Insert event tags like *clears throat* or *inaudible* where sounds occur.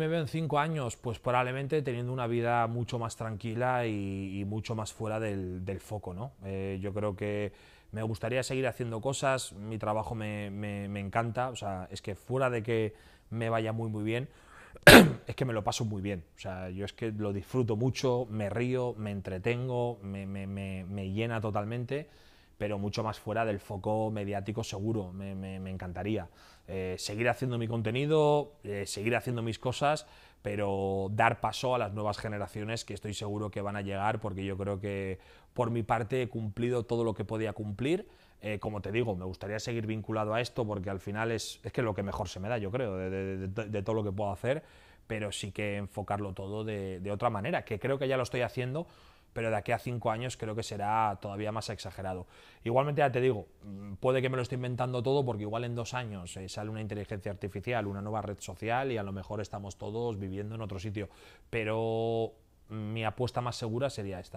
Me veo en cinco años, pues probablemente teniendo una vida mucho más tranquila y, mucho más fuera del, foco, ¿no? Eh, yo creo que me gustaría seguir haciendo cosas, mi trabajo me, encanta, o sea, es que fuera de que me vaya muy muy bien, *clears throat* es que me lo paso muy bien, o sea, yo es que lo disfruto mucho, me río, me entretengo, me, me llena totalmente pero mucho más fuera del foco mediático seguro, me, encantaría. Eh, seguir haciendo mi contenido, eh, seguir haciendo mis cosas, pero dar paso a las nuevas generaciones que estoy seguro que van a llegar, porque yo creo que por mi parte he cumplido todo lo que podía cumplir. Eh, como te digo, me gustaría seguir vinculado a esto porque al final es, que lo que mejor se me da, yo creo, de, de todo lo que puedo hacer, pero sí que enfocarlo todo de otra manera, que creo que ya lo estoy haciendo, pero de aquí a cinco años creo que será todavía más exagerado. Igualmente ya te digo, mm, puede que me lo esté inventando todo porque igual en dos años eh, sale una inteligencia artificial, una nueva red social y a lo mejor estamos todos viviendo en otro sitio, pero mm, mi apuesta más segura sería esta.